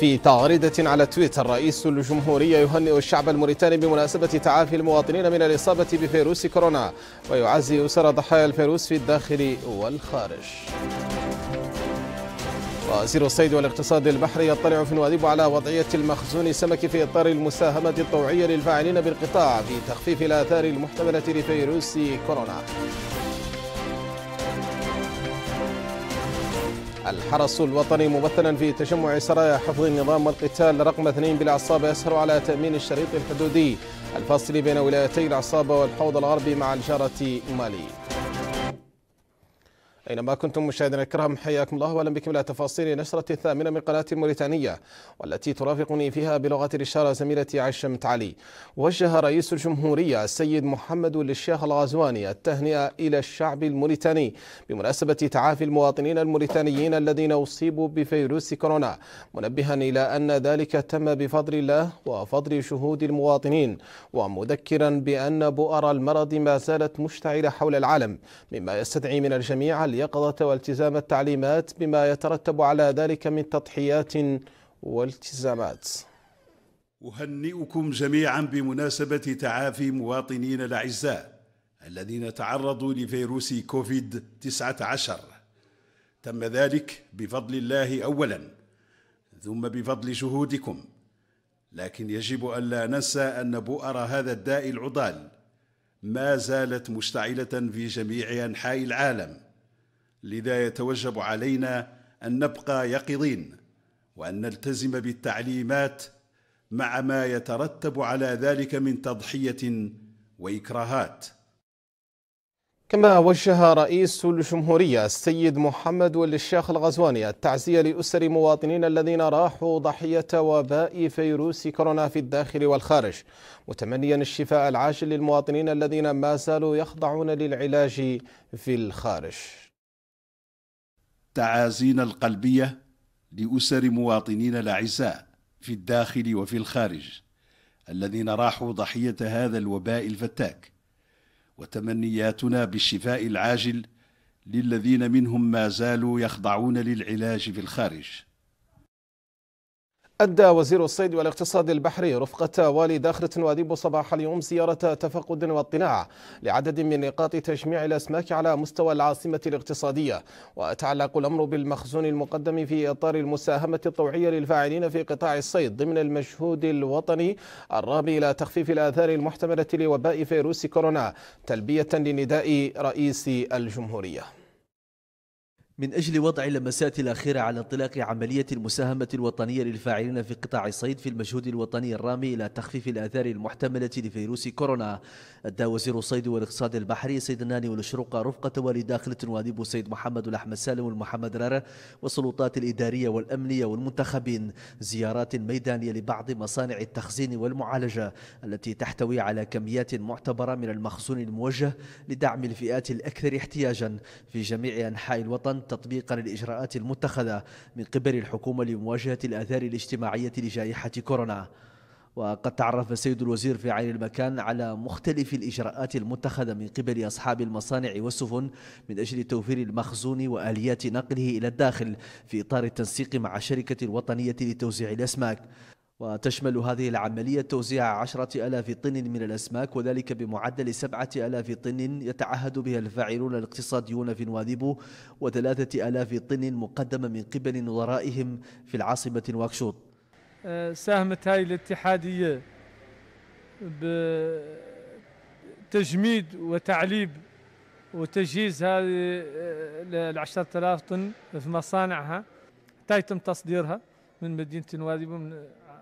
في تعريضة على تويتر رئيس الجمهورية يهنئ الشعب الموريتاني بمناسبة تعافي المواطنين من الإصابة بفيروس كورونا ويعزي أسر ضحايا الفيروس في الداخل والخارج وزير الصيد والاقتصاد البحري يطلع في نواديب على وضعية المخزون السمك في إطار المساهمة الطوعية للفاعلين بالقطاع في تخفيف الآثار المحتملة لفيروس كورونا الحرس الوطني ممثلا في تجمع سرايا حفظ النظام والقتال رقم 2 بالعصابة يسهر على تأمين الشريط الحدودي الفاصل بين ولايتي العصابة والحوض الغربي مع الجارة مالي أينما كنتم مشاهدينا الكرام حياكم الله وأهلا بكم إلى تفاصيل نشرة الثامنة من قناة الموريتانية والتي ترافقني فيها بلغة الإشارة زميلتي عائشة متعلي وجه رئيس الجمهورية السيد محمد للشيخ الغزواني التهنئة إلى الشعب الموريتاني بمناسبة تعافي المواطنين الموريتانيين الذين أصيبوا بفيروس كورونا منبها إلى أن ذلك تم بفضل الله وفضل شهود المواطنين ومذكرا بأن بؤر المرض ما زالت مشتعلة حول العالم مما يستدعي من الجميع اليقظة والتزام التعليمات بما يترتب على ذلك من تضحيات والتزامات أهنئكم جميعا بمناسبة تعافي مواطنين الأعزاء الذين تعرضوا لفيروس كوفيد 19 تم ذلك بفضل الله أولا ثم بفضل جهودكم لكن يجب ألا ننسى أن بؤر هذا الداء العضال ما زالت مشتعلة في جميع أنحاء العالم لذا يتوجب علينا ان نبقى يقظين وان نلتزم بالتعليمات مع ما يترتب على ذلك من تضحيه واكراهات كما وجه رئيس الجمهورية السيد محمد والشيخ الغزواني التعزية لأسر مواطنين الذين راحوا ضحية وباء فيروس كورونا في الداخل والخارج متمنيا الشفاء العاجل للمواطنين الذين ما زالوا يخضعون للعلاج في الخارج التعازينا القلبية لأسر مواطنين الأعزاء في الداخل وفي الخارج الذين راحوا ضحية هذا الوباء الفتاك وتمنياتنا بالشفاء العاجل للذين منهم ما زالوا يخضعون للعلاج في الخارج أدى وزير الصيد والاقتصاد البحري رفقة والي داخرة وأديب صباح اليوم زيارة تفقد واطلاع لعدد من نقاط تجميع الأسماك على مستوى العاصمة الاقتصادية وتعلق الأمر بالمخزون المقدم في إطار المساهمة الطوعية للفاعلين في قطاع الصيد ضمن المجهود الوطني الرامي إلى تخفيف الآثار المحتملة لوباء فيروس كورونا تلبية لنداء رئيس الجمهورية من أجل وضع لمسات الأخيرة على انطلاق عملية المساهمة الوطنية للفاعلين في قطاع الصيد في المجهود الوطني الرامي إلى تخفيف الآثار المحتملة لفيروس كورونا أدى وزير الصيد والاقتصاد البحري سيد الناني والشروق رفقة والي داخلة واديب سيد محمد الأحمد سالم والمحمد رارة والسلطات الإدارية والأمنية والمنتخبين زيارات ميدانية لبعض مصانع التخزين والمعالجة التي تحتوي على كميات معتبرة من المخزون الموجه لدعم الفئات الأكثر احتياجا في جميع أنحاء الوطن تطبيقا للإجراءات المتخذة من قبل الحكومة لمواجهة الآثار الاجتماعية لجائحة كورونا وقد تعرف السيد الوزير في عين المكان على مختلف الإجراءات المتخذة من قبل أصحاب المصانع والسفن من أجل توفير المخزون وآليات نقله إلى الداخل في إطار التنسيق مع الشركة الوطنية لتوزيع الأسماك وتشمل هذه العملية توزيع عشرة ألاف طن من الأسماك وذلك بمعدل سبعة ألاف طن يتعهد بها الفاعلون الاقتصاديون في نواديبو وثلاثة ألاف طن مقدمة من قبل نظرائهم في العاصمة نواكشوط أه، ساهمت هذه الاتحادية بتجميد وتعليب وتجهيز هذه أه، العشرة آلاف طن في مصانعها حتى يتم تصديرها من مدينة نواديبو من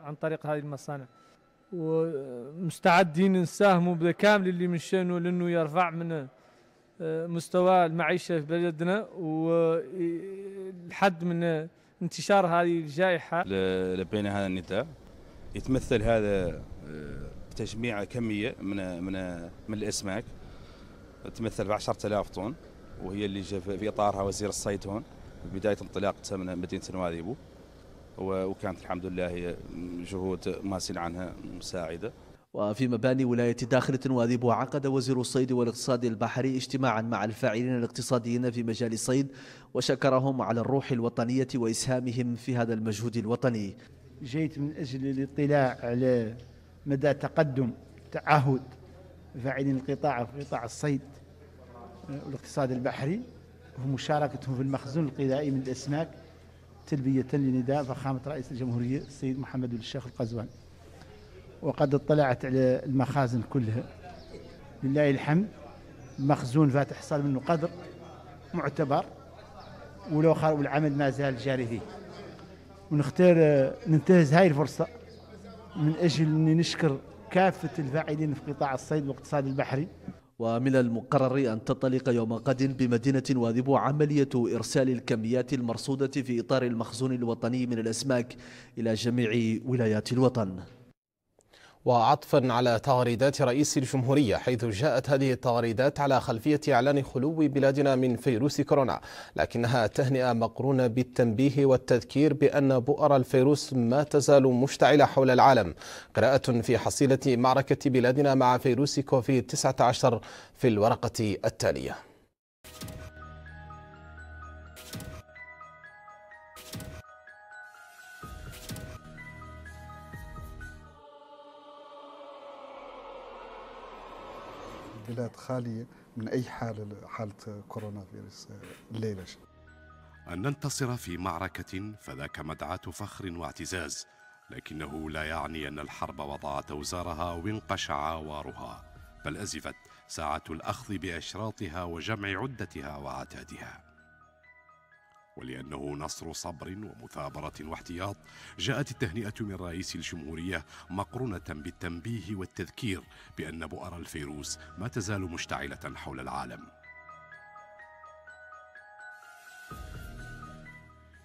عن طريق هذه المصانع ومستعدين نساهموا بكامل اللي من شأنه لأنه يرفع من آه، مستوى المعيشة في بلدنا والحد من آه، انتشار هذه الجائحة لبينا هذا النداء يتمثل هذا آه، تجميع كمية من من من الأسماك تمثل ب 10000 طن وهي اللي في إطارها وزير الصيد هون بداية انطلاقتها من مدينة نواذيبو وكانت الحمد لله جهود ماسل عنها مساعده وفي مباني ولاية داخلة وذيب عقد وزير الصيد والاقتصاد البحري اجتماعا مع الفاعلين الاقتصاديين في مجال الصيد وشكرهم على الروح الوطنية وإسهامهم في هذا المجهود الوطني جيت من أجل الاطلاع على مدى تقدم تعهد فاعلين القطاع في قطاع الصيد والاقتصاد البحري ومشاركتهم في المخزون الغذائي من الأسماك تلبية لنداء فخامة رئيس الجمهورية السيد محمد بن الشيخ القزوان وقد اطلعت على المخازن كلها لله الحمد مخزون فاتح صار منه قدر معتبر ولو والعمل ما زال جاري فيه ونختار ننتهز هاي الفرصة من أجل أني نشكر كافة الفاعلين في قطاع الصيد والاقتصاد البحري ومن المقرر أن تنطلق يوم قد بمدينة واذب عملية إرسال الكميات المرصودة في إطار المخزون الوطني من الأسماك إلى جميع ولايات الوطن وعطفا على تغريدات رئيس الجمهورية حيث جاءت هذه التغريدات على خلفية إعلان خلو بلادنا من فيروس كورونا لكنها تهنئة مقرونة بالتنبيه والتذكير بأن بؤر الفيروس ما تزال مشتعلة حول العالم قراءة في حصيلة معركة بلادنا مع فيروس كوفيد 19 في الورقة التالية البلاد خالية من أي حالة حالة كورونا فيروس آه، الليلة أن ننتصر في معركة فذاك مدعاة فخر واعتزاز لكنه لا يعني أن الحرب وضعت أوزارها وانقشع عوارها بل أزفت ساعة الأخذ بأشراطها وجمع عدتها وعتادها ولأنه نصر صبر ومثابرة واحتياط جاءت التهنئة من رئيس الجمهورية مقرونة بالتنبيه والتذكير بأن بؤر الفيروس ما تزال مشتعلة حول العالم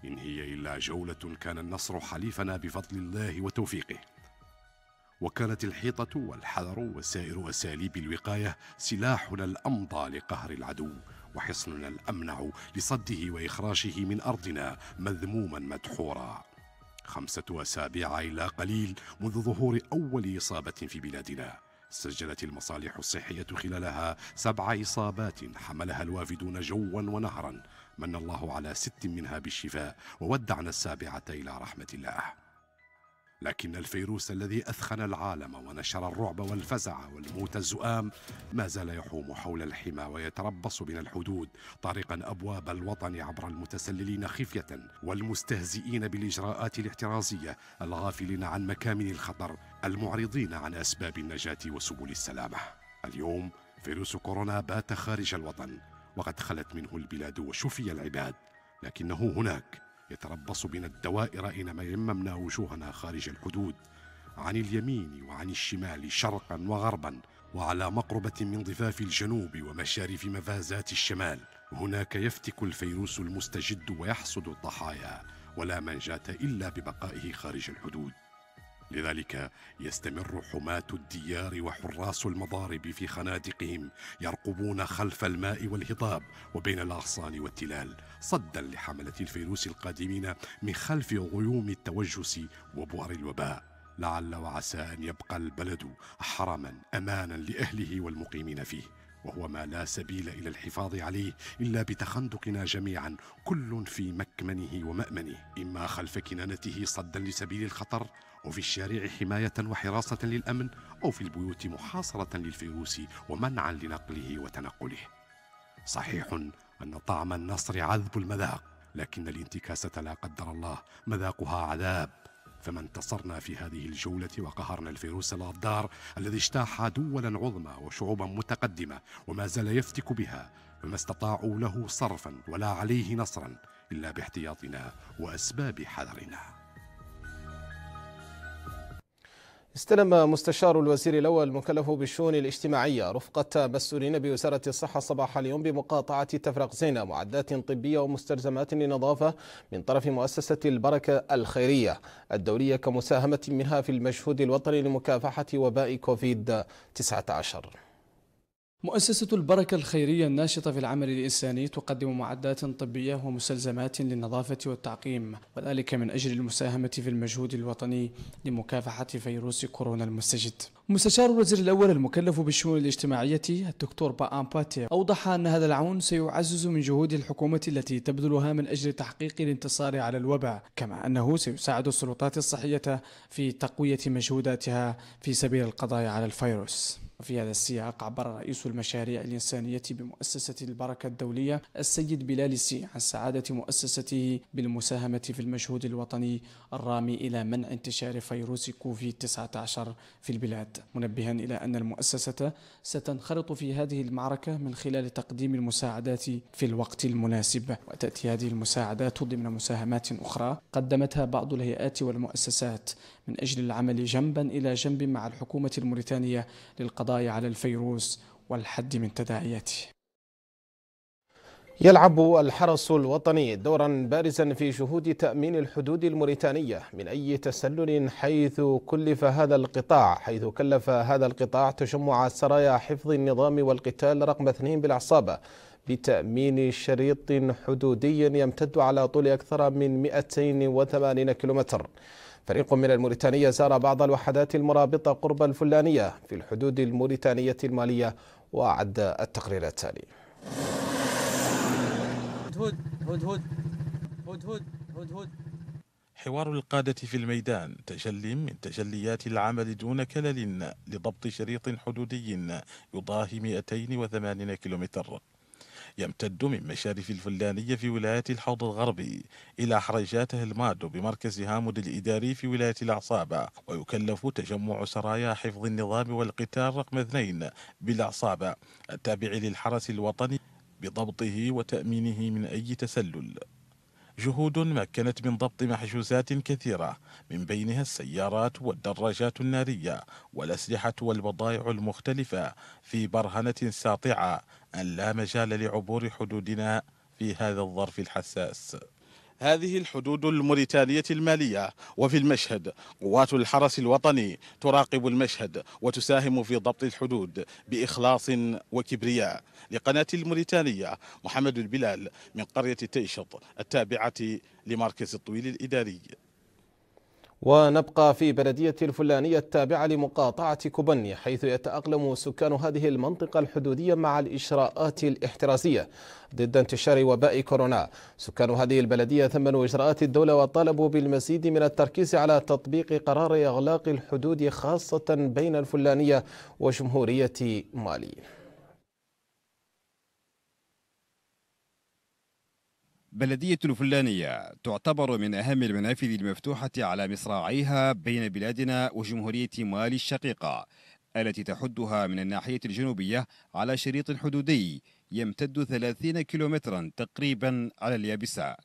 إن هي إلا جولة كان النصر حليفنا بفضل الله وتوفيقه وكانت الحيطة والحذر وسائر أساليب الوقاية سلاحنا الأمضى لقهر العدو وحصننا الأمنع لصده وإخراجه من أرضنا مذموما مدحورا خمسة أسابيع إلى قليل منذ ظهور أول إصابة في بلادنا سجلت المصالح الصحية خلالها سبع إصابات حملها الوافدون جوا ونهرا من الله على ست منها بالشفاء وودعنا السابعة إلى رحمة الله لكن الفيروس الذي أثخن العالم ونشر الرعب والفزع والموت الزؤام ما زال يحوم حول الحمى ويتربص بنا الحدود طارقا أبواب الوطن عبر المتسللين خفية والمستهزئين بالإجراءات الاحترازية الغافلين عن مكامن الخطر المعرضين عن أسباب النجاة وسبل السلامة اليوم فيروس كورونا بات خارج الوطن وقد خلت منه البلاد وشفي العباد لكنه هناك يتربص بنا الدوائر حينما يممنا وجوهنا خارج الحدود عن اليمين وعن الشمال شرقا وغربا وعلى مقربة من ضفاف الجنوب ومشارف مفازات الشمال هناك يفتك الفيروس المستجد ويحصد الضحايا ولا منجاة إلا ببقائه خارج الحدود لذلك يستمر حماة الديار وحراس المضارب في خنادقهم يرقبون خلف الماء والهضاب وبين الأغصان والتلال صدا لحملة الفيروس القادمين من خلف غيوم التوجس وبؤر الوباء لعل وعسى أن يبقى البلد حرما أمانا لأهله والمقيمين فيه وهو ما لا سبيل الى الحفاظ عليه الا بتخندقنا جميعا كل في مكمنه ومامنه اما خلف كنانته صدا لسبيل الخطر وفي الشارع حمايه وحراسه للامن او في البيوت محاصره للفيروس ومنعا لنقله وتنقله صحيح ان طعم النصر عذب المذاق لكن الانتكاسه لا قدر الله مذاقها عذاب فما انتصرنا في هذه الجولة وقهرنا الفيروس الغدار الذي اجتاح دولا عظمى وشعوبا متقدمة وما زال يفتك بها فما استطاعوا له صرفا ولا عليه نصرا إلا باحتياطنا وأسباب حذرنا استلم مستشار الوزير الأول المكلف بالشؤون الاجتماعية رفقة مسؤولين بوزارة الصحة صباح اليوم بمقاطعة تفرق زينة معدات طبية ومستلزمات للنظافة من طرف مؤسسة البركة الخيرية الدولية كمساهمة منها في المجهود الوطني لمكافحة وباء كوفيد 19 مؤسسة البركة الخيرية الناشطة في العمل الإنساني تقدم معدات طبية ومستلزمات للنظافة والتعقيم وذلك من أجل المساهمة في المجهود الوطني لمكافحة فيروس كورونا المستجد مستشار الوزير الأول المكلف بالشؤون الاجتماعية الدكتور بآم باتي أوضح أن هذا العون سيعزز من جهود الحكومة التي تبذلها من أجل تحقيق الانتصار على الوباء كما أنه سيساعد السلطات الصحية في تقوية مجهوداتها في سبيل القضاء على الفيروس وفي هذا السياق عبر رئيس المشاريع الإنسانية بمؤسسة البركة الدولية السيد بلال السي عن سعادة مؤسسته بالمساهمة في المجهود الوطني الرامي إلى منع انتشار فيروس كوفيد 19 في البلاد منبها إلى أن المؤسسة ستنخرط في هذه المعركة من خلال تقديم المساعدات في الوقت المناسب وتأتي هذه المساعدات ضمن مساهمات أخرى قدمتها بعض الهيئات والمؤسسات من أجل العمل جنبا إلى جنب مع الحكومة الموريتانية للقضاء على الفيروس والحد من تداعياته يلعب الحرس الوطني دورا بارزا في شهود تأمين الحدود الموريتانية من أي تسلل حيث كلف هذا القطاع حيث كلف هذا القطاع تجمع سرايا حفظ النظام والقتال رقم اثنين بالعصابة بتأمين شريط حدودي يمتد على طول أكثر من 280 كيلومتر فريق من الموريتانية زار بعض الوحدات المرابطة قرب الفلانية في الحدود الموريتانية المالية وأعد التقرير التالي حوار القادة في الميدان تجلي من تجليات العمل دون كلل لضبط شريط حدودي يضاهي 280 كيلومتر يمتد من مشارف الفلانية في ولاية الحوض الغربي إلى حريشاته المادو بمركز هامود الإداري في ولاية الأعصاب ويكلف تجمع سرايا حفظ النظام والقتال رقم اثنين بالأعصاب التابع للحرس الوطني بضبطه وتأمينه من أي تسلل جهود مكنت من ضبط محجوزات كثيرة من بينها السيارات والدراجات النارية والأسلحة والبضائع المختلفة في برهنة ساطعة أن لا مجال لعبور حدودنا في هذا الظرف الحساس هذه الحدود الموريتانية المالية وفي المشهد قوات الحرس الوطني تراقب المشهد وتساهم في ضبط الحدود بإخلاص وكبرياء لقناة الموريتانية محمد البلال من قرية تيشط التابعة لمركز الطويل الإداري ونبقى في بلدية الفلانية التابعة لمقاطعة كوبني حيث يتأقلم سكان هذه المنطقة الحدودية مع الإجراءات الاحترازية ضد انتشار وباء كورونا سكان هذه البلدية ثمنوا إجراءات الدولة وطالبوا بالمزيد من التركيز على تطبيق قرار إغلاق الحدود خاصة بين الفلانية وجمهورية مالي بلدية الفلانية تعتبر من أهم المنافذ المفتوحة على مصراعيها بين بلادنا وجمهورية مالي الشقيقة التي تحدها من الناحية الجنوبية على شريط حدودي يمتد 30 كيلومترا تقريبا على اليابسة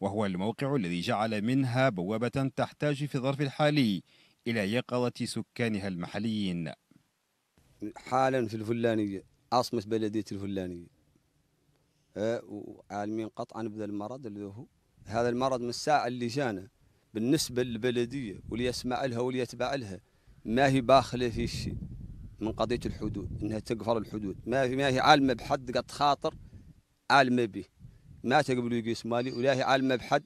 وهو الموقع الذي جعل منها بوابة تحتاج في الظرف الحالي إلى يقظة سكانها المحليين حالا في الفلانية عاصمة بلدية الفلانية وعالمين آه، قطعا بهذا المرض اللي هو هذا المرض من الساعه اللي جانا بالنسبه للبلديه واللي يسمع لها واللي يتبع لها ما هي باخله في شيء من قضيه الحدود انها تقفر الحدود ما هي ما هي عالمه بحد قد خاطر عالمه به ما تقبل يقيس مالي ولا هي عالمه بحد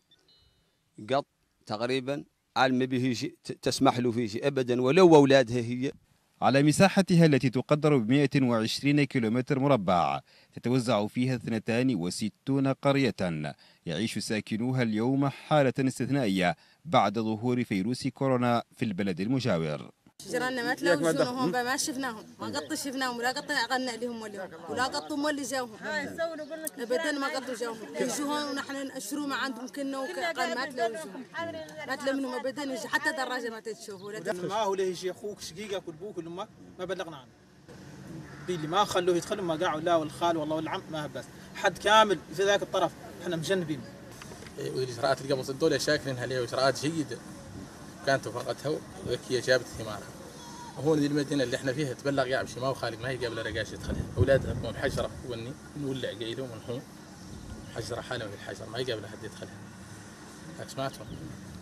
قط تقريبا عالمه به شيء تسمح له في شيء ابدا ولو اولادها هي على مساحتها التي تقدر ب 120 كيلومتر مربع تتوزع فيها 62 قرية يعيش ساكنوها اليوم حالة استثنائية بعد ظهور فيروس كورونا في البلد المجاور جيراننا ما تلوثونهم ما شفناهم ما قط شفناهم ولا قط عقلنا عليهم ولا ولا قط هم اللي جاهم ابدا ما قط جاهم يجوهم ونحن نأشروا ما عندهم كنا وكان ما تلوثوهم ما منهم ابدا حتى دراجه ما تتشوف ولا ما هو ليه شي اخوك شقيقك والبوك والامك ما بلغنا عنه اللي ما خلوه يدخل ما قاعوا لا والخال والله والعم ما بس حد كامل في ذاك الطرف احنا مجنبين إيه، والاجراءات اللي قبل صدوا لي شاكرينها ليه اجراءات جيده كانت فرقتها وذكية جابت ثمارها هون ذي المدينه اللي احنا فيها تبلغ يا عبشي ما وخالق ما هي قابله رقاش يدخلها اولادها تكون حجره وني نولع قيله ونحوم حجره حالة في الحجر ما هي قابله حد يدخلها سمعتهم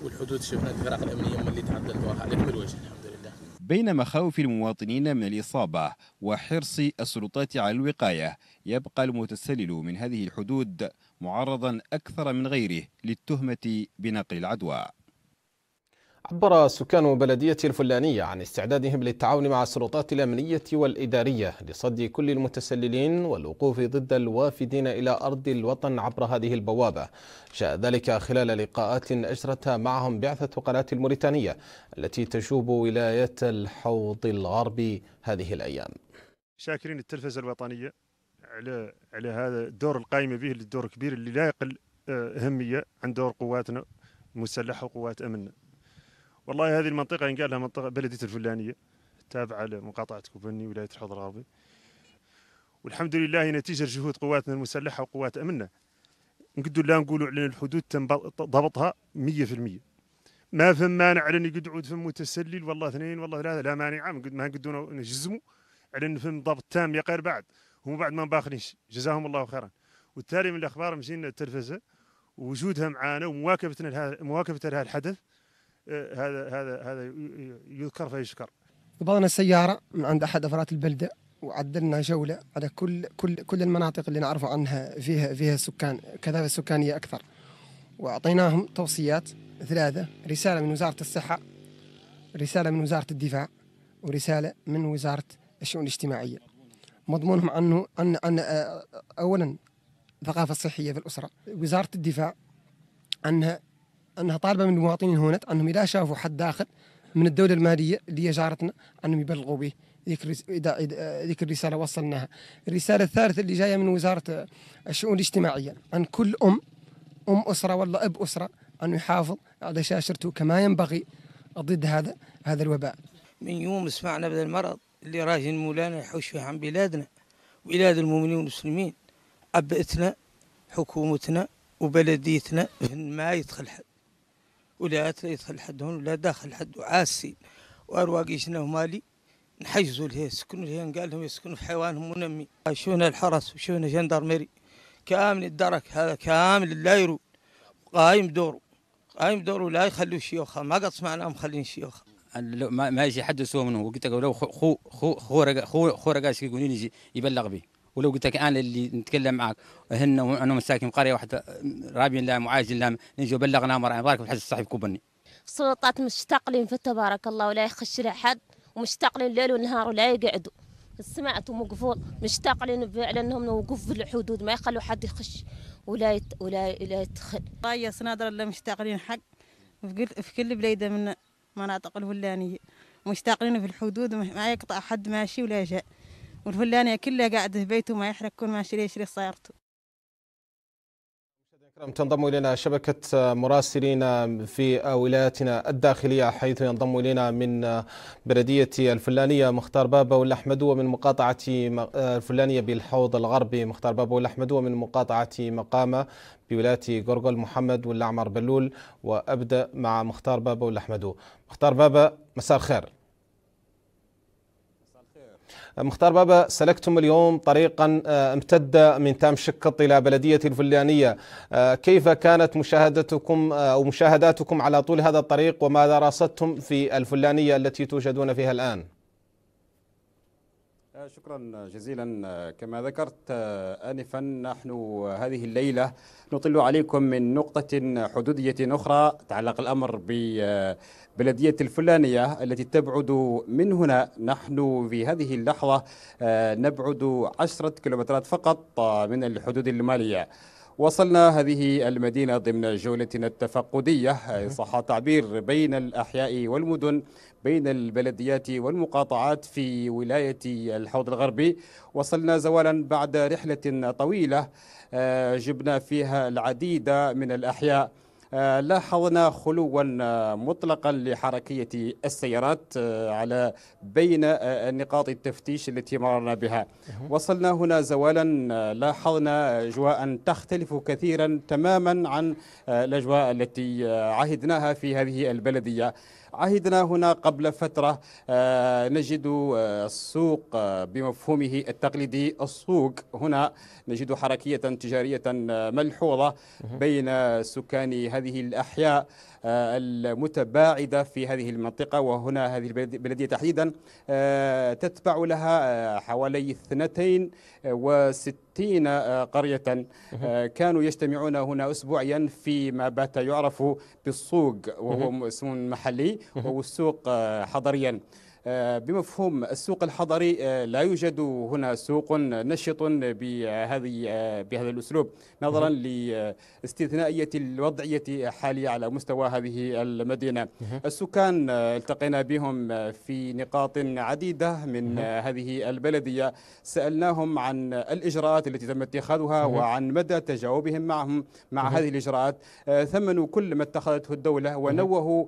والحدود شفنا الفرق الامنيه هم اللي تعدى دورها على كل وجه الحمد لله بين مخاوف المواطنين من الاصابه وحرص السلطات على الوقايه يبقى المتسلل من هذه الحدود معرضا اكثر من غيره للتهمه بنقل العدوى عبر سكان بلدية الفلانية عن استعدادهم للتعاون مع السلطات الأمنية والإدارية لصد كل المتسللين والوقوف ضد الوافدين إلى أرض الوطن عبر هذه البوابة جاء ذلك خلال لقاءات أجرتها معهم بعثة قناة الموريتانية التي تشوب ولاية الحوض الغربي هذه الأيام شاكرين التلفزة الوطنية على على هذا الدور القائمة به الدور الكبير اللي لا يقل آه، أهمية عن دور قواتنا المسلحة وقوات أمننا والله هذه المنطقه ان لها منطقه بلديه الفلانيه تابعه لمقاطعه كوبني ولايه الحوض والحمد لله نتيجه جهود قواتنا المسلحه وقوات امننا نقدر لا نقولوا على الحدود تم ضبطها 100% ما فم مانع على ان يقعد فم متسلل والله اثنين والله ثلاثه لا مانع ما نقدر نجزموا على ان فم ضبط تام يا غير بعد هم بعد ما مباخلينش جزاهم الله خيرا وبالتالي من الاخبار مشينا التلفزه وجودها معانا ومواكبتنا لها مواكبه لهذا الحدث آه، هذا هذا هذا يذكر فيشكر. قبضنا السياره من عند احد افراد البلده وعدلنا جوله على كل كل كل المناطق اللي نعرف عنها فيها فيها سكان كثافه سكانيه اكثر. واعطيناهم توصيات ثلاثه رساله من وزاره الصحه رساله من وزاره الدفاع ورساله من وزاره الشؤون الاجتماعيه. مضمونهم عنه ان ان آه، اولا الثقافه الصحيه في الاسره، وزاره الدفاع انها انها طالبه من المواطنين هنا انهم اذا شافوا حد داخل من الدوله الماليه اللي هي جارتنا انهم يبلغوا به ذيك الرساله وصلناها. الرساله الثالثه اللي جايه من وزاره الشؤون الاجتماعيه ان كل ام ام اسره ولا اب اسره ان يحافظ على شاشرته كما ينبغي ضد هذا هذا الوباء. من يوم سمعنا بهذا المرض اللي راجل مولانا يحوش فيه عن بلادنا بلاد المؤمنين والمسلمين أبئتنا حكومتنا وبلديتنا ما يدخل حد ولا لا يدخل حدهم ولا داخل حد عاسين وارواقيشنا مالي نحجزوا لها يسكنوا لها قال لهم يسكنوا في حيوانهم منمي شونا الحرس وشونا جندرمري كامل الدرك هذا كامل لا يرو قايم دوره قايم دوره لا يخلوا شيوخه ما قد سمعناهم مخلين شيوخه ما يجي حد سوى منه قلت لك لو خو خو خو خو خو خو يقولون يبلغ به ولو قلت لك انا اللي نتكلم معك هن وانا ساكن قريه واحده رابين لا معاجل لا نجي بلغنا مرة بارك الحج الصحيح كوبني السلطات مشتقلين في تبارك الله ولا يخش لها حد ومشتقلين ليل ونهار ولا يقعدوا السمعت ومقفول مشتقلين فعلا انهم في الحدود ما يخلوا حد يخش ولا يت... ولا ولا يدخل. راية طيب، سنادر اللي مشتقلين حق في كل بليده من مناطق الولانيه مشتاقين في الحدود ما يقطع حد ماشي ولا جاء. والفلانية كلها قاعدة في بيته ما يحرق كل ما شري شري سيارته تنضم إلينا شبكة مراسلين في ولايتنا الداخلية حيث ينضم إلينا من بلدية الفلانية مختار بابا والأحمد ومن مقاطعة الفلانية بالحوض الغربي مختار بابا والأحمد ومن مقاطعة مقامة بولاية قرقل محمد والأعمر بلول وأبدأ مع مختار بابا والأحمد مختار بابا مساء الخير مختار بابا سلكتم اليوم طريقا آه، امتد من تام شقط الى بلديه الفلانيه آه، كيف كانت مشاهدتكم آه، او مشاهداتكم على طول هذا الطريق وماذا رصدتم في الفلانيه التي توجدون فيها الان؟ شكرا جزيلا كما ذكرت آه، آنفا نحن هذه الليلة نطل عليكم من نقطة حدودية أخرى تعلق الأمر ببلدية آه، الفلانية التي تبعد من هنا نحن في هذه اللحظة آه، نبعد عشرة كيلومترات فقط من الحدود المالية وصلنا هذه المدينة ضمن جولتنا التفقدية صح تعبير بين الأحياء والمدن بين البلديات والمقاطعات في ولاية الحوض الغربي وصلنا زوالا بعد رحلة طويلة آه، جبنا فيها العديد من الأحياء آه، لاحظنا خلوا مطلقا لحركية السيارات آه، على بين نقاط التفتيش التي مررنا بها وصلنا هنا زوالا لاحظنا أجواء تختلف كثيرا تماما عن الأجواء التي عهدناها في هذه البلدية عهدنا هنا قبل فترة آه، نجد آه، السوق آه، بمفهومه التقليدي السوق هنا نجد حركية تجارية ملحوظة بين سكان هذه الأحياء آه، المتباعدة في هذه المنطقة وهنا هذه البلدية تحديدا آه، تتبع لها آه، حوالي 62 قرية كانوا يجتمعون هنا أسبوعيا في ما بات يعرف بالسوق وهو اسم محلي وهو السوق حضريا آه، بمفهوم السوق الحضري آه، لا يوجد هنا سوق نشط بهذه آه، بهذا الاسلوب نظرا لاستثنائيه الوضعيه الحاليه على مستوى هذه المدينه. السكان التقينا بهم في نقاط عديده من هذه البلديه، سالناهم عن الاجراءات التي تم اتخاذها وعن مدى تجاوبهم معهم مع هذه الاجراءات، ثمنوا كل ما اتخذته الدوله ونوهوا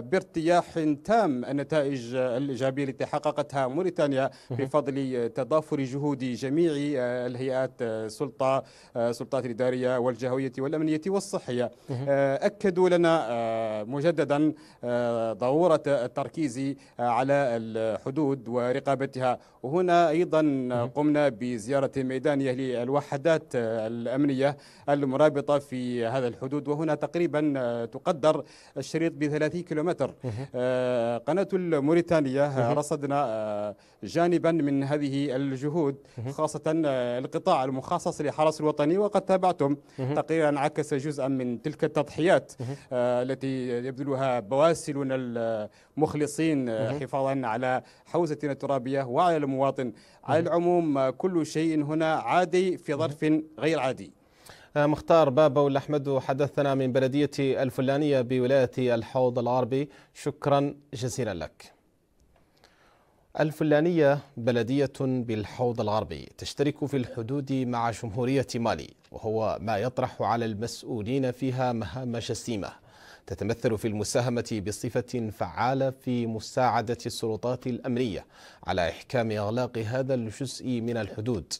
بارتياح تام النتائج الإيجابية التي حققتها موريتانيا بفضل تضافر جهود جميع آه، الهيئات السلطة آه، السلطات آه، الإدارية والجهوية والأمنية والصحية أكدوا لنا مجددا ضرورة التركيز على الحدود ورقابتها وهنا أيضا قمنا بزيارة ميدانية للوحدات الأمنية المرابطة في هذا الحدود وهنا تقريبا تقدر الشريط ب 30 كيلومتر قناة الموريتانيا الثانية آه، رصدنا آه، جانبا من هذه الجهود خاصة آه، القطاع المخصص للحرس الوطني وقد تابعتم تقريرا عكس جزءا من تلك التضحيات التي يبذلها بواسلنا المخلصين حفاظا على حوزتنا الترابية وعلى المواطن على العموم كل شيء هنا عادي في ظرف غير عادي مختار بابا والأحمد حدثنا من بلدية الفلانية بولاية الحوض العربي شكرا جزيلا لك الفلانية بلدية بالحوض الغربي تشترك في الحدود مع جمهورية مالي وهو ما يطرح على المسؤولين فيها مهام جسيمة تتمثل في المساهمة بصفة فعالة في مساعدة السلطات الأمرية على إحكام إغلاق هذا الجزء من الحدود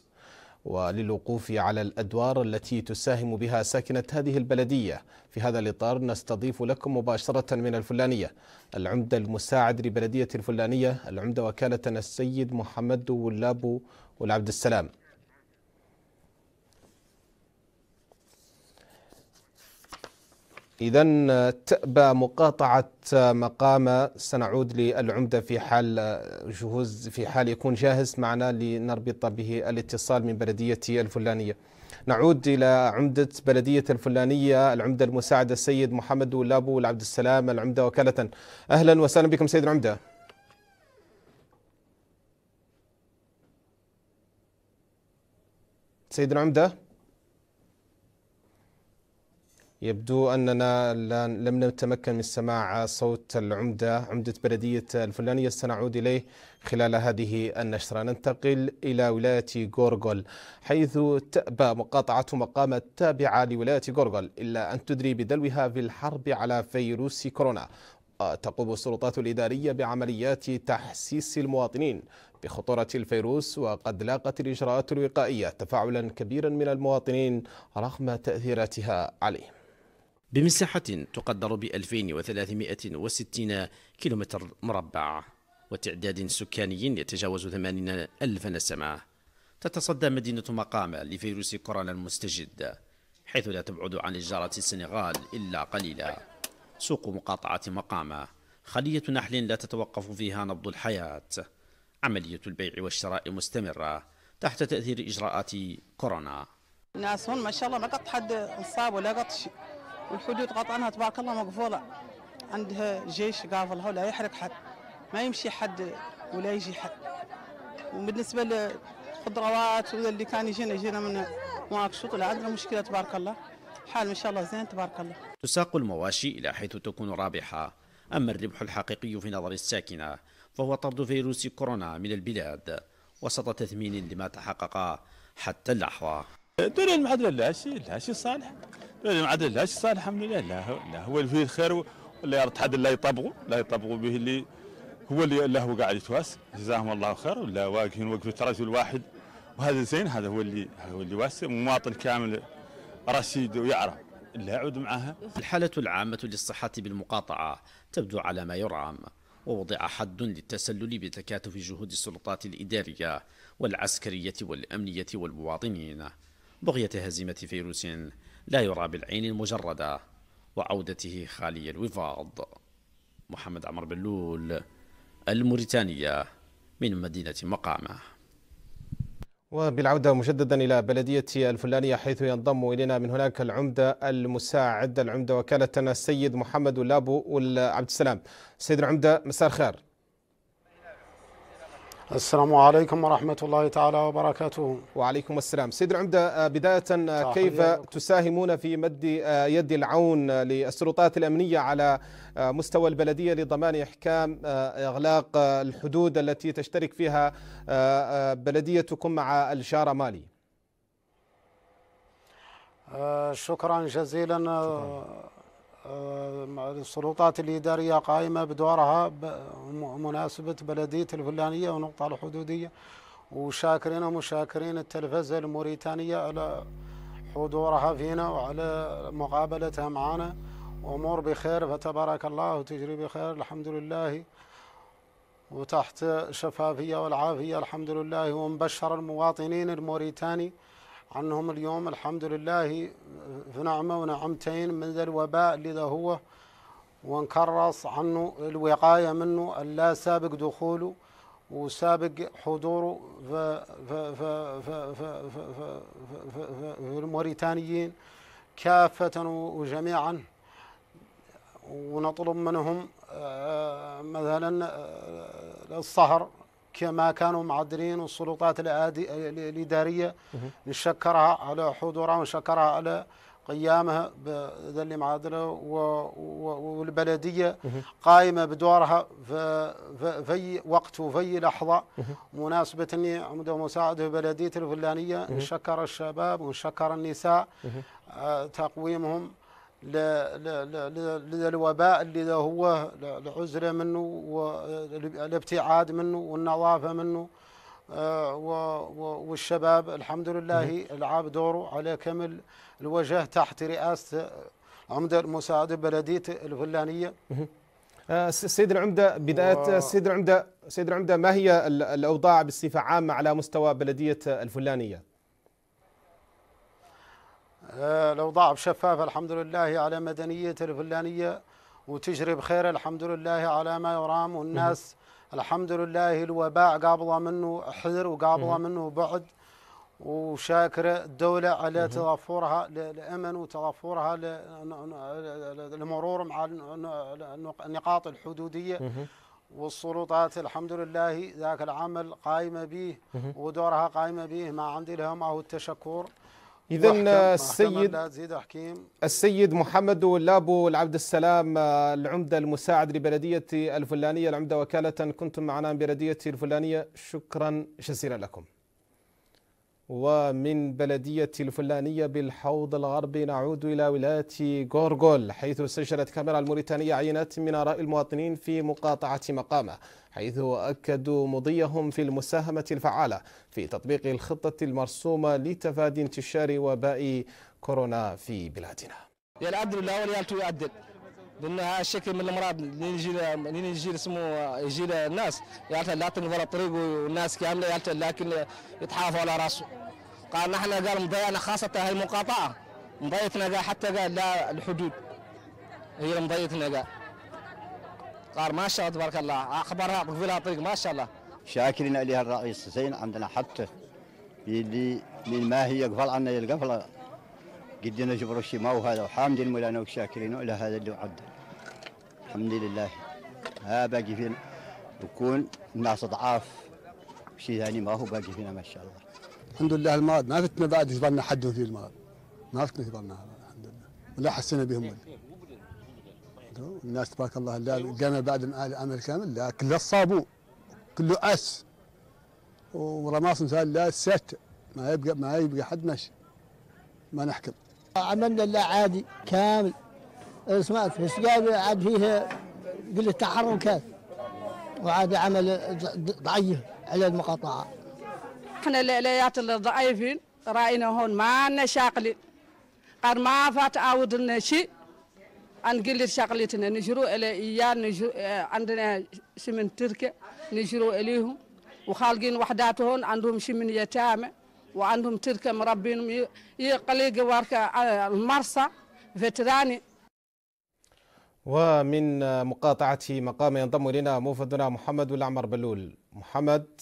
وللوقوف على الأدوار التي تساهم بها ساكنة هذه البلدية في هذا الإطار نستضيف لكم مباشرة من الفلانية العمدة المساعد لبلدية الفلانية العمدة وكالة السيد محمد ولابو والعبد السلام إذا تأبى مقاطعة مقام سنعود للعمدة في حال جهوز في حال يكون جاهز معنا لنربط به الاتصال من بلدية الفلانية. نعود إلى عمدة بلدية الفلانية العمدة المساعد السيد محمد ولابو العبد السلام العمدة وكالة. أهلا وسهلا بكم سيد العمدة. سيد العمدة يبدو أننا لم نتمكن من سماع صوت العمدة عمدة بلدية الفلانية سنعود إليه خلال هذه النشرة ننتقل إلى ولاية غورغول حيث تأبى مقاطعة مقام التابعة لولاية غورغول إلا أن تدري بدلوها في الحرب على فيروس كورونا تقوم السلطات الإدارية بعمليات تحسيس المواطنين بخطورة الفيروس وقد لاقت الإجراءات الوقائية تفاعلا كبيرا من المواطنين رغم تأثيراتها عليهم بمساحة تقدر ب 2360 كيلومتر مربع وتعداد سكاني يتجاوز 80 ألف نسمة تتصدى مدينة مقامة لفيروس كورونا المستجد حيث لا تبعد عن الجارة السنغال إلا قليلا سوق مقاطعة مقامة خلية نحل لا تتوقف فيها نبض الحياة عملية البيع والشراء مستمرة تحت تأثير إجراءات كورونا الناس هون ما شاء الله ما قط حد انصاب ولا قط شيء والحدود قطعناها تبارك الله مقفوله عندها جيش قافلها ولا يحرق حد ما يمشي حد ولا يجي حد وبالنسبه للخضروات اللي كان يجينا يجينا من مواكشوط ولا عندنا مشكله تبارك الله حال ما شاء الله زين تبارك الله تساق المواشي الى حيث تكون رابحه اما الربح الحقيقي في نظر الساكنه فهو طرد فيروس كورونا من البلاد وسط تثمين لما تحقق حتى اللحظه ترى المحاضره لا شيء لا شيء صالح إيه، ما عاد لا الحمد لله لا, لا هو اللي فيه الخير ولا يرد حد لا يطبقوا لا يطبقوا به اللي هو اللي لا هو قاعد يتواس جزاهم الله خير ولا واقفين وقفه رجل واحد وهذا زين هذا هو اللي هو اللي واسع مواطن كامل رشيد ويعرف لا يعود معها الحالة العامة للصحة بالمقاطعة تبدو على ما يرام ووضع حد للتسلل بتكاتف جهود السلطات الإدارية والعسكرية والأمنية والمواطنين بغية هزيمة فيروس لا يرى بالعين المجردة وعودته خالي الوفاض محمد عمر بلول الموريتانية من مدينة مقامه وبالعودة مجددا إلى بلدية الفلانية حيث ينضم إلينا من هناك العمدة المساعد العمدة وكالتنا السيد محمد لابو عبد السلام سيد العمدة مساء الخير السلام عليكم ورحمة الله تعالى وبركاته وعليكم السلام سيد العمدة آه، بداية آه، كيف تساهمون في مد آه، يد العون للسلطات الأمنية على مستوى البلدية لضمان إحكام إغلاق الحدود التي تشترك فيها بلديتكم مع الشارة مالي شكرا جزيلا شكرا. السلطات الإدارية قائمة بدورها مناسبة بلدية الفلانية ونقطة الحدودية وشاكرين ومشاكرين التلفزة الموريتانية على حضورها فينا وعلى مقابلتها معنا وأمور بخير فتبارك الله وتجري بخير الحمد لله وتحت شفافية والعافية الحمد لله ومبشر المواطنين الموريتاني عنهم اليوم الحمد لله في نعمة ونعمتين من ذا الوباء لذا هو ونكرس عنه الوقاية منه اللا سابق دخوله وسابق حضوره في, الموريتانيين كافة وجميعا ونطلب منهم آه، مثلا آه، الصهر كما كانوا معدلين والسلطات الإدارية نشكرها على حضورها ونشكرها على قيامها بذا اللي معادله والبلديه قائمه بدورها في, وقت وفي لحظه مناسبه اني عمد مساعده بلدية الفلانيه نشكر الشباب ونشكر النساء آه، تقويمهم للوباء اللي ذا هو العزلة منه والابتعاد منه والنظافة منه آه، والشباب الحمد لله العاب دوره على كمل الوجه تحت رئاسة عمدة المساعدة بلدية الفلانية السيد آه، العمدة بداية السيد العمدة السيد العمدة ما هي الأوضاع بصفة عامة على مستوى بلدية الفلانية؟ آه، لو ضاع شفاف الحمد لله على مدنية الفلانية وتجري بخير الحمد لله على ما يرام والناس الحمد لله الوباء قابضة منه حذر وقابضة منه بعد وشاكرة الدولة على توفرها للأمن وتوفرها للمرور مع النقاط الحدودية والسلطات الحمد لله ذاك العمل قائمة به ودورها قائمة به ما عندي لهم أو التشكر إذا السيد السيد محمد لابو العبد السلام العمدة المساعد لبلدية الفلانية العمدة وكالة كنتم معنا بلدية الفلانية شكرا جزيلا لكم ومن بلدية الفلانية بالحوض الغربي نعود إلى ولاية غورغول حيث سجلت كاميرا الموريتانية عينات من آراء المواطنين في مقاطعة مقامة حيث أكدوا مضيهم في المساهمة الفعالة في تطبيق الخطة المرسومة لتفادي انتشار وباء كورونا في بلادنا يا العدل الأول يا لان هذا الشكل من الامراض اللي يجي لين يجي اسمه يجي الناس يعني لا تنظر الطريق والناس كامله يعني لكن يتحافظوا على راسه قال نحن قال مضيعنا خاصه هاي المقاطعه مضيتنا قال حتى قال لا الحدود هي مضيتنا قال قال ما شاء الله تبارك الله اخبارها في الطريق ما شاء الله شاكرين عليها الرئيس زين عندنا حتى اللي ما هي قفل عنا القفله قدنا جبر الشماء وهذا وحامد المولانا وشاكرين على هذا اللي عد الحمد لله ها باقي فينا يكون الناس ضعاف شيء ثاني ما هو باقي فينا ما شاء الله الحمد لله المرض ما فتنا بعد يضلنا حد في المرض ما فتنا يضلنا الحمد لله ولا حسينا بهم الناس تبارك الله لا قام بعد العمل كامل لا كله صابوه كله اس ورماص مثال لا ست ما يبقى ما يبقى حد ماشي ما نحكم عملنا الله عادي كامل سمعت بس قال عاد فيه قله تحركات وعاد عمل ضعيف على المقاطعه احنا الليليات الضعيفين راينا هون ما لنا شاقلين قال ما فات عاود لنا شيء عن قلة شاقلتنا نجروا إلى ايان نجرو عندنا شمن تركيا نجروا إليهم وخالقين وحدات هون عندهم شمن يتامى وعندهم تركة مربينهم يقليق جوارك المرسى آه، فيتراني ومن مقاطعة مقام ينضم إلينا موفدنا محمد العمر بلول محمد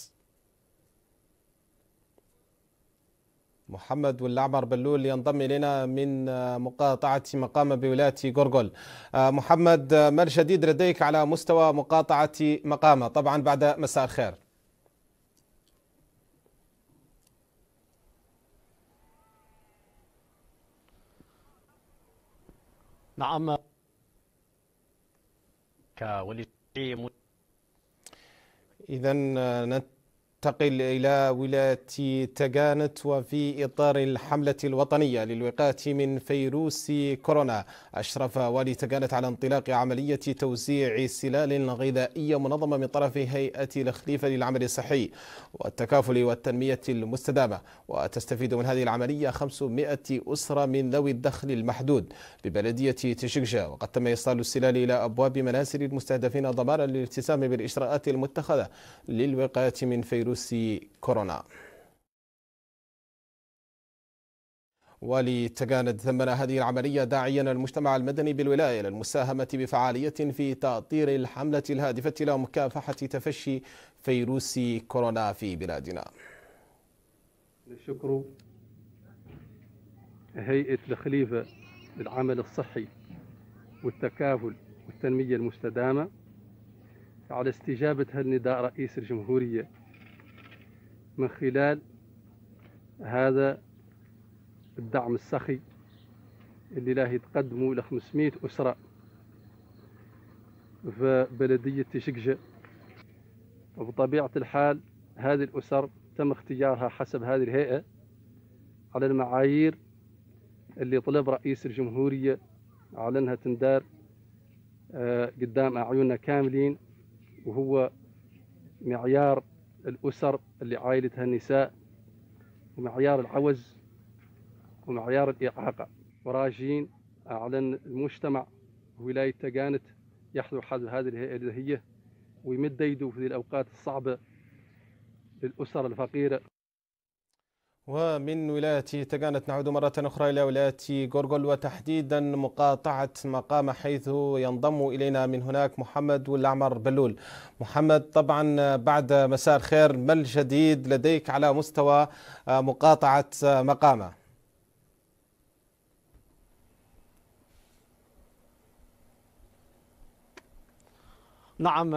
محمد والعمر بلول ينضم إلينا من مقاطعة مقام بولاية غرغل آه، محمد ما الجديد لديك على مستوى مقاطعة مقامة طبعا بعد مساء الخير نعم كولي إذا آه، نت ننتقل إلى ولاية تجانت وفي إطار الحملة الوطنية للوقاية من فيروس كورونا أشرف والي تجانت على انطلاق عملية توزيع سلال غذائية منظمة من طرف هيئة الخليفة للعمل الصحي والتكافل والتنمية المستدامة وتستفيد من هذه العملية 500 أسرة من ذوي الدخل المحدود ببلدية تشججة وقد تم إيصال السلال إلى أبواب منازل المستهدفين ضمانا للالتزام بالإجراءات المتخذة للوقاية من فيروس فيروس كورونا ولتجاند ثمن هذه العملية داعيا المجتمع المدني بالولاية للمساهمة بفعالية في تأطير الحملة الهادفة إلى مكافحة تفشي فيروس كورونا في بلادنا الشكر هيئة الخليفة للعمل الصحي والتكافل والتنمية المستدامة على استجابة هالنداء رئيس الجمهورية من خلال هذا الدعم السخي اللي راه يتقدموا ل 500 أسرة في بلدية تشكجه وبطبيعة الحال هذه الأسر تم اختيارها حسب هذه الهيئة على المعايير اللي طلب رئيس الجمهورية على أنها تندار آه، قدام أعيننا كاملين وهو معيار الأسر اللي عائلتها النساء ومعيار العوز ومعيار الإعاقة وراجين أعلن المجتمع ولاية تقانت يحذو حذو هذه الهيئة ويمد يده في الأوقات الصعبة للأسر الفقيرة ومن ولاية تقانت نعود مرة أخرى إلى ولاية غورغول وتحديدا مقاطعة مقام حيث ينضم إلينا من هناك محمد والعمر بلول محمد طبعا بعد مساء الخير ما الجديد لديك على مستوى مقاطعة مقامه نعم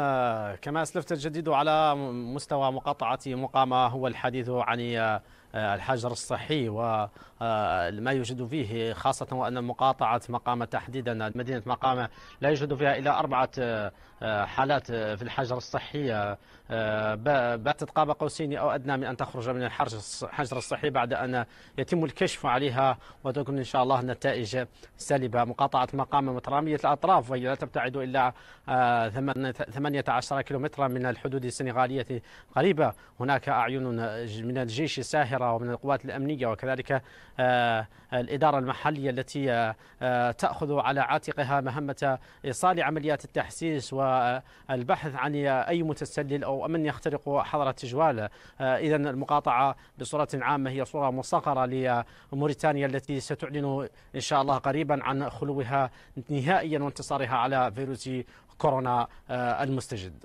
كما اسلفت الجديد على مستوى مقاطعه مقامه هو الحديث عن آه، الحجر الصحي وما آه، يوجد فيه خاصة وأن مقاطعة مقامة تحديدا مدينة مقامة لا يوجد فيها إلا أربعة آه، حالات في الحجر الصحي باتت قاب قوسين أو أدنى من أن تخرج من الحجر الصحي بعد أن يتم الكشف عليها وتكون إن شاء الله النتائج سالبة مقاطعة مقامة مترامية الأطراف وهي لا تبتعد إلا 18 كيلومترا من الحدود السنغالية قريبة هناك أعين من الجيش الساهر القاهرة ومن القوات الأمنية وكذلك آه، الإدارة المحلية التي آه، آه، تأخذ على عاتقها مهمة إيصال عمليات التحسيس والبحث عن أي متسلل أو من يخترق حظر التجوال إذا المقاطعة بصورة عامة هي صورة مصغرة لموريتانيا التي ستعلن إن شاء الله قريبا عن خلوها نهائيا وانتصارها على فيروس كورونا المستجد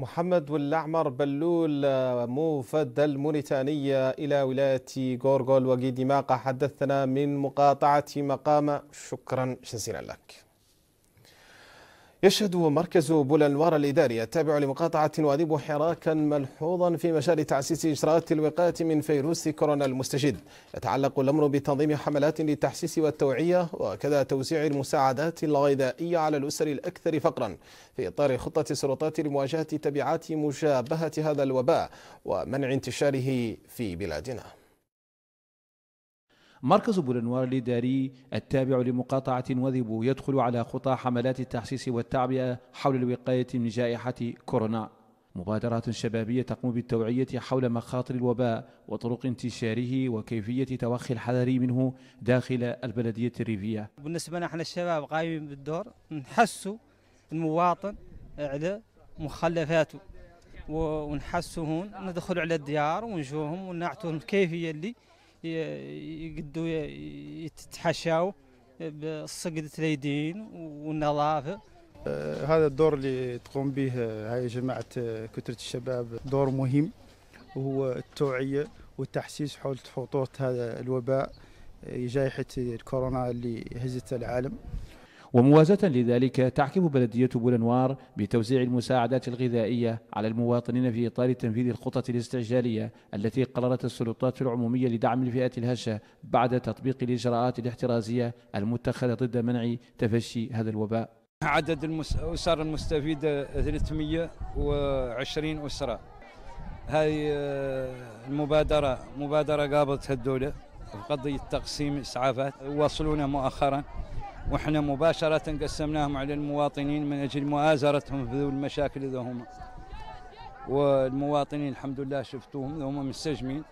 محمد والأعمر بلول آه، موفد الموريتانية إلى ولاية غورغول وقيدماقة حدثنا من مقاطعة مقام شكرا جزيلا لك يشهد مركز بولنوار الإداري التابع لمقاطعة واديب حراكا ملحوظا في مجال تعسيس إجراءات الوقاية من فيروس كورونا المستجد يتعلق الأمر بتنظيم حملات للتحسيس والتوعية وكذا توزيع المساعدات الغذائية على الأسر الأكثر فقرا في إطار خطة السلطات لمواجهة تبعات مشابهة هذا الوباء ومنع انتشاره في بلادنا مركز بولنوار الإداري التابع لمقاطعة وذب يدخل على خطى حملات التحسيس والتعبئة حول الوقاية من جائحة كورونا مبادرات شبابية تقوم بالتوعية حول مخاطر الوباء وطرق انتشاره وكيفية توخي الحذر منه داخل البلدية الريفية بالنسبة لنا احنا الشباب قايمين بالدور نحسوا المواطن على مخلفاته هون ندخل على الديار ونجوهم ونعطوهم كيفية اللي يقدوا يتحشاو بالصقد الأيدين والنظافة آه، هذا الدور اللي تقوم به هاي جماعة كتلة الشباب دور مهم وهو التوعية والتحسيس حول خطورة هذا الوباء آه، جائحة الكورونا اللي هزت العالم وموازاة لذلك تعكف بلدية بولنوار بتوزيع المساعدات الغذائية على المواطنين في إطار تنفيذ الخطط الاستعجالية التي قررت السلطات العمومية لدعم الفئات الهشة بعد تطبيق الإجراءات الاحترازية المتخذة ضد منع تفشي هذا الوباء عدد الأسر المستفيدة 320 أسرة هاي آه، المبادرة مبادرة قابلتها الدولة في قضية تقسيم إسعافات وصلونا مؤخرا واحنا مباشره قسمناهم على المواطنين من اجل مؤازرتهم في ذو المشاكل اذا هم والمواطنين الحمد لله شفتوهم اذا هم مستجمين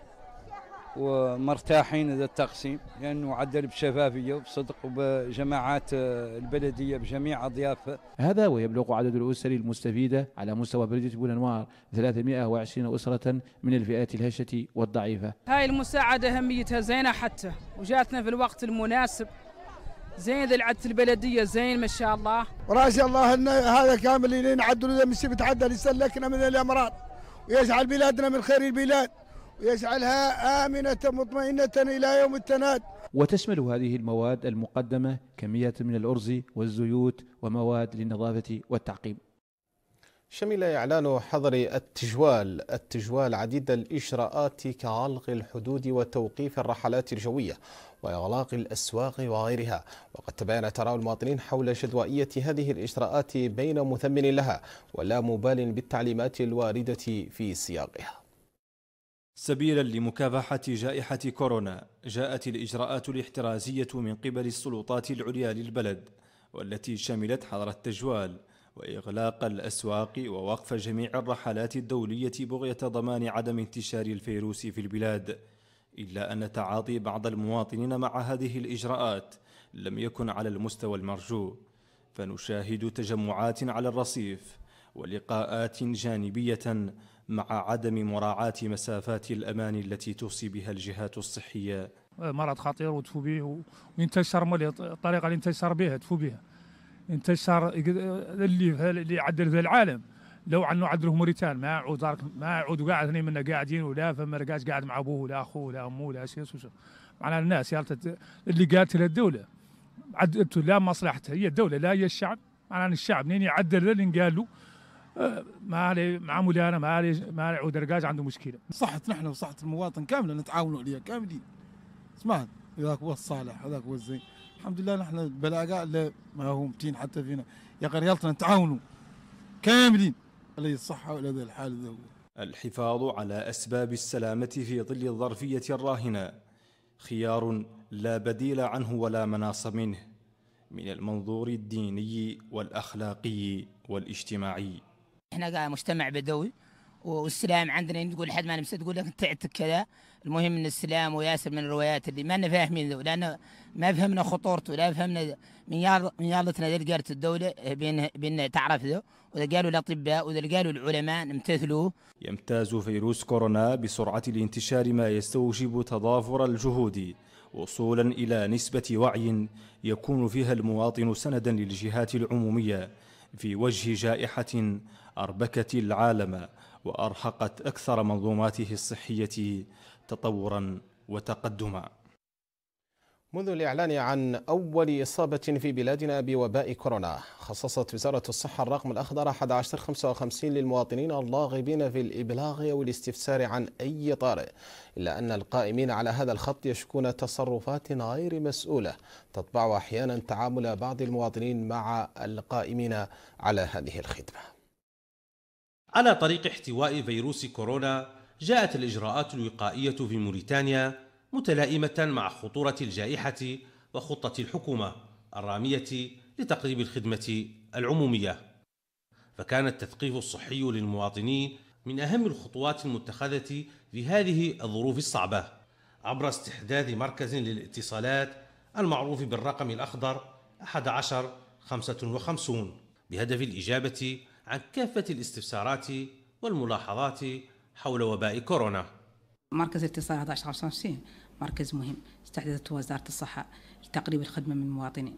ومرتاحين إذا التقسيم لانه عدل بشفافيه وبصدق وبجماعات البلديه بجميع اضيافها. هذا ويبلغ عدد الاسر المستفيده على مستوى بلديه بولنوار 320 اسره من الفئات الهشه والضعيفه. هاي المساعده اهميتها زينه حتى وجاتنا في الوقت المناسب زين العدس البلدية زين ما شاء الله وراسي الله أن هذا كامل اللي نعدل اذا مش بتعدى يسلكنا من الأمراض ويجعل بلادنا من خير البلاد ويجعلها آمنة مطمئنة إلى يوم التناد وتشمل هذه المواد المقدمة كمية من الأرز والزيوت ومواد للنظافة والتعقيم شمل إعلان حظر التجوال التجوال عديد الإجراءات كغلق الحدود وتوقيف الرحلات الجوية وإغلاق الأسواق وغيرها وقد تبين ترى المواطنين حول جدوائية هذه الإجراءات بين مثمن لها ولا مبال بالتعليمات الواردة في سياقها سبيلا لمكافحة جائحة كورونا جاءت الإجراءات الاحترازية من قبل السلطات العليا للبلد والتي شملت حظر التجوال وإغلاق الأسواق ووقف جميع الرحلات الدولية بغية ضمان عدم انتشار الفيروس في البلاد إلا أن تعاطي بعض المواطنين مع هذه الإجراءات لم يكن على المستوى المرجو فنشاهد تجمعات على الرصيف ولقاءات جانبية مع عدم مراعاة مسافات الأمان التي توصي بها الجهات الصحية مرض خطير وتفو به وينتشر الطريقة اللي انتشر بها تفو بها انتشر آه، اللي اللي عدل في العالم لو عنه عدله موريتان ما يعود ما يعود قاعد هنا منا قاعدين ولا فما رقاش قاعد مع ابوه ولا اخوه ولا امه ولا شيء معناها الناس اللي قالت الدوله عدلته لا مصلحته هي الدوله لا هي الشعب معناها الشعب منين يعدل اللي قال له آه، ما علي مع مولانا ما علي ما علي عود رقاش عنده مشكله صحت نحن وصحت المواطن كامله نتعاونوا عليها كاملين سمعت هذاك هو الصالح هذاك هو الزين الحمد لله نحن بلاقاء لا ما هو متين حتى فينا يا قريالتنا تعاونوا كاملين عليه الصحة ولا ذا الحال ذا الحفاظ على أسباب السلامة في ظل الظرفية الراهنة خيار لا بديل عنه ولا مناص منه من المنظور الديني والأخلاقي والاجتماعي احنا مجتمع بدوي والسلام عندنا تقول حد ما نمسك تقول لك انت كذا المهم من السلام وياسر من الروايات اللي ما فاهمين لأن ما فهمنا خطورته لا فهمنا من يار من ذي لقارة الدولة بين بين تعرف ذو وإذا قالوا الأطباء وإذا قالوا العلماء نمتثلوا يمتاز فيروس كورونا بسرعة الانتشار ما يستوجب تضافر الجهود وصولا إلى نسبة وعي يكون فيها المواطن سندا للجهات العمومية في وجه جائحة أربكت العالم وأرهقت أكثر منظوماته الصحية تطورا وتقدما منذ الإعلان عن أول إصابة في بلادنا بوباء كورونا خصصت وزارة الصحة الرقم الأخضر 1155 للمواطنين الراغبين في الإبلاغ أو الاستفسار عن أي طارئ إلا أن القائمين على هذا الخط يشكون تصرفات غير مسؤولة تطبع أحيانا تعامل بعض المواطنين مع القائمين على هذه الخدمة على طريق احتواء فيروس كورونا جاءت الإجراءات الوقائية في موريتانيا متلائمة مع خطورة الجائحة وخطة الحكومة الرامية لتقريب الخدمة العمومية فكان التثقيف الصحي للمواطنين من أهم الخطوات المتخذة في هذه الظروف الصعبة عبر استحداث مركز للاتصالات المعروف بالرقم الأخضر 1155 بهدف الإجابة عن كافة الاستفسارات والملاحظات حول وباء كورونا مركز الاتصال 11 مركز مهم استحدثته وزارة الصحة لتقريب الخدمة من المواطنين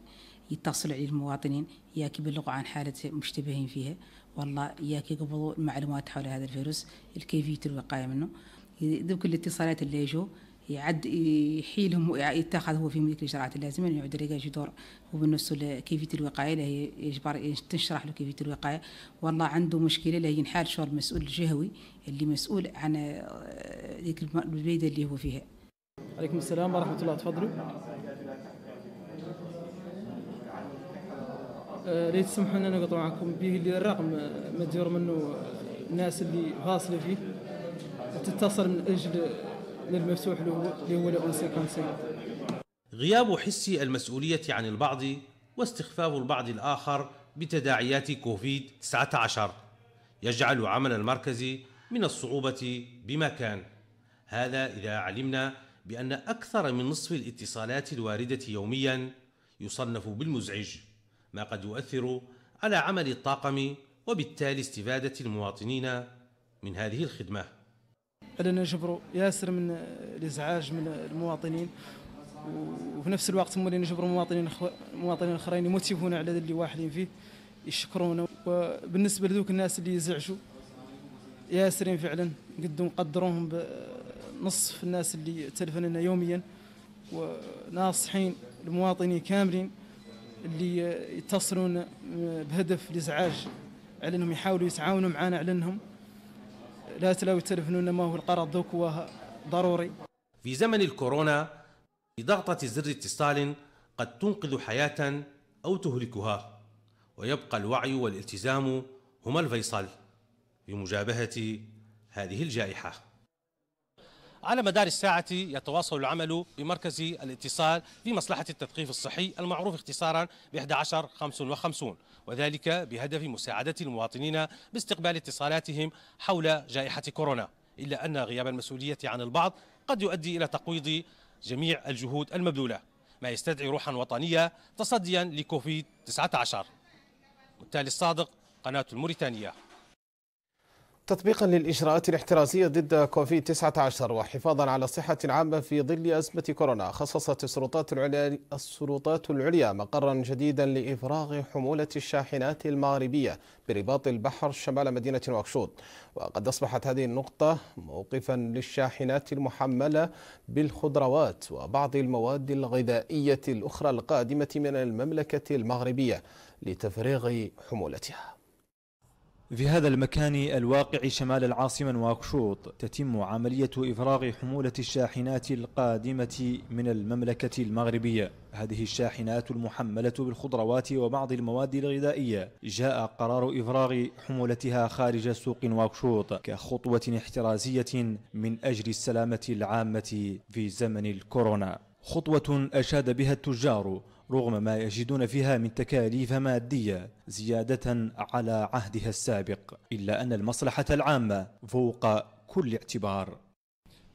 يتصلوا عليه المواطنين ياك يبلغوا عن حالة مشتبهين فيها والله ياك يقبضوا المعلومات حول هذا الفيروس الكيفية الوقاية منه ذوك الاتصالات اللي يجوا يعد يحيلهم ويتخذ هو في ملك الاجراءات اللازمه يعود يلاقي دور هو بالنسبه لكيفيه الوقايه له يجبر تشرح له كيفيه الوقايه والله عنده مشكله له ينحال شو المسؤول الجهوي اللي مسؤول عن ذيك آه، البلده اللي هو فيها. عليكم السلام ورحمه الله تفضلوا. آه، ليت تسمحوا لنا نقطع معكم به اللي الرقم مديور آه، منه الناس اللي فاصله فيه تتصل من اجل للمفتوح اللي هو غياب حس المسؤولية عن البعض واستخفاف البعض الآخر بتداعيات كوفيد 19 يجعل عمل المركز من الصعوبة بما كان هذا إذا علمنا بأن أكثر من نصف الاتصالات الواردة يوميا يصنف بالمزعج ما قد يؤثر على عمل الطاقم وبالتالي استفادة المواطنين من هذه الخدمه ان نجبروا ياسر من الازعاج من المواطنين وفي نفس الوقت ملي نجبروا مواطنين مواطنين اخرين يموتيفونا على اللي واحدين فيه يشكرونا وبالنسبه لذوك الناس اللي يزعجوا ياسرين فعلا قدوا نقدروهم بنصف الناس اللي تلفن لنا يوميا وناصحين المواطنين كاملين اللي يتصلون بهدف الازعاج على انهم يحاولوا يتعاونوا معنا على انهم لا تلاو التلفنون ما هو القرض ذوك ضروري في زمن الكورونا بضغطة زر اتصال قد تنقذ حياة أو تهلكها ويبقى الوعي والالتزام هما الفيصل لمجابهة هذه الجائحة على مدار الساعة يتواصل العمل بمركز الاتصال في مصلحة التثقيف الصحي المعروف اختصارا ب 1155 وذلك بهدف مساعدة المواطنين باستقبال اتصالاتهم حول جائحة كورونا إلا أن غياب المسؤولية عن البعض قد يؤدي إلى تقويض جميع الجهود المبذولة ما يستدعي روحا وطنية تصديا لكوفيد 19 والتالي الصادق قناة الموريتانية تطبيقا للإجراءات الاحترازية ضد كوفيد 19 وحفاظا على الصحة العامة في ظل أزمة كورونا خصصت السلطات العليا السلطات العليا مقرا جديدا لإفراغ حمولة الشاحنات المغربية برباط البحر شمال مدينة نواكشوط وقد أصبحت هذه النقطة موقفا للشاحنات المحملة بالخضروات وبعض المواد الغذائية الأخرى القادمة من المملكة المغربية لتفريغ حمولتها في هذا المكان الواقع شمال العاصمة نواكشوط تتم عملية إفراغ حمولة الشاحنات القادمة من المملكة المغربية هذه الشاحنات المحملة بالخضروات وبعض المواد الغذائية جاء قرار إفراغ حمولتها خارج سوق نواكشوط كخطوة احترازية من أجل السلامة العامة في زمن الكورونا خطوة أشاد بها التجار رغم ما يجدون فيها من تكاليف مادية زيادة على عهدها السابق إلا أن المصلحة العامة فوق كل اعتبار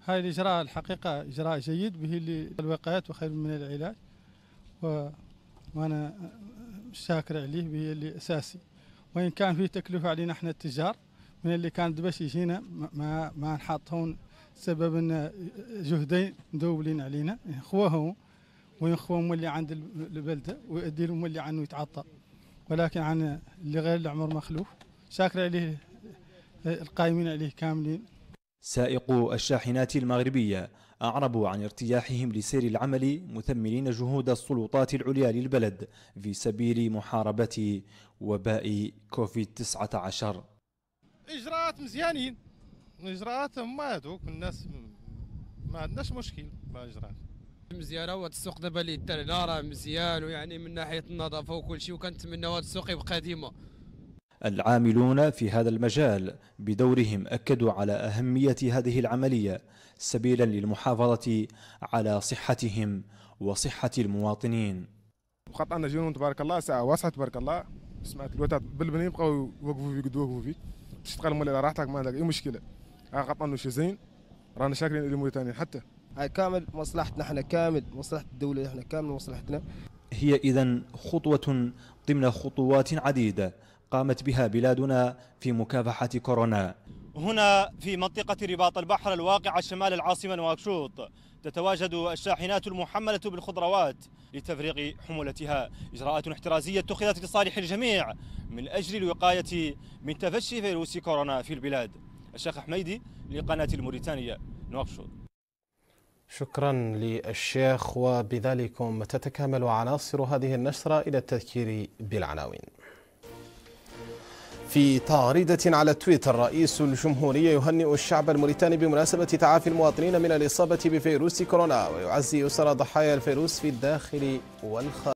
هاي الإجراء الحقيقة إجراء جيد به للوقايات وخير من العلاج و... وأنا شاكر عليه به اللي أساسي وإن كان فيه تكلفة علينا احنا التجار من اللي كان باش يجينا ما ما نحط هون سبب ان جهدين مدولين علينا خوه وينخوى مولي عند البلده ويؤدي لهم مولي عنه يتعطى ولكن عن اللي غير العمر مخلوف شاكر عليه القائمين عليه كاملين سائقو الشاحنات المغربية أعربوا عن ارتياحهم لسير العمل مثمرين جهود السلطات العليا للبلد في سبيل محاربة وباء كوفيد 19 إجراءات مزيانين إجراءات ما هذوك الناس ما عندناش مشكل مع إجراءات مزيانه وهذا السوق دابا اللي دار هنا راه مزيان ويعني من ناحيه النظافه وكل شيء وكنتمناو هذا السوق يبقى ديما العاملون في هذا المجال بدورهم أكدوا على أهمية هذه العملية سبيلا للمحافظة على صحتهم وصحة المواطنين وخط أنا جنون تبارك الله ساعة واسعة تبارك الله سمعت الوتات بالبنين بقاو يوقفوا فيك يوقفوا فيك تشتغل تقال مولي على راحتك ما عندك أي مشكلة قطعنا شي زين رانا شاكرين لموريتانيا حتى هاي كامل مصلحتنا احنا كامل مصلحة الدولة احنا كامل مصلحتنا هي إذا خطوة ضمن خطوات عديدة قامت بها بلادنا في مكافحة كورونا هنا في منطقة رباط البحر الواقعة شمال العاصمة نواكشوط تتواجد الشاحنات المحملة بالخضروات لتفريغ حمولتها إجراءات احترازية اتخذت لصالح الجميع من أجل الوقاية من تفشي فيروس كورونا في البلاد الشيخ حميدي لقناة الموريتانية نواكشوط شكرا للشيخ وبذلكم تتكامل عناصر هذه النشرة إلى التذكير بالعناوين في تعريضة على تويتر رئيس الجمهورية يهنئ الشعب الموريتاني بمناسبة تعافي المواطنين من الإصابة بفيروس كورونا ويعزي أسر ضحايا الفيروس في الداخل والخارج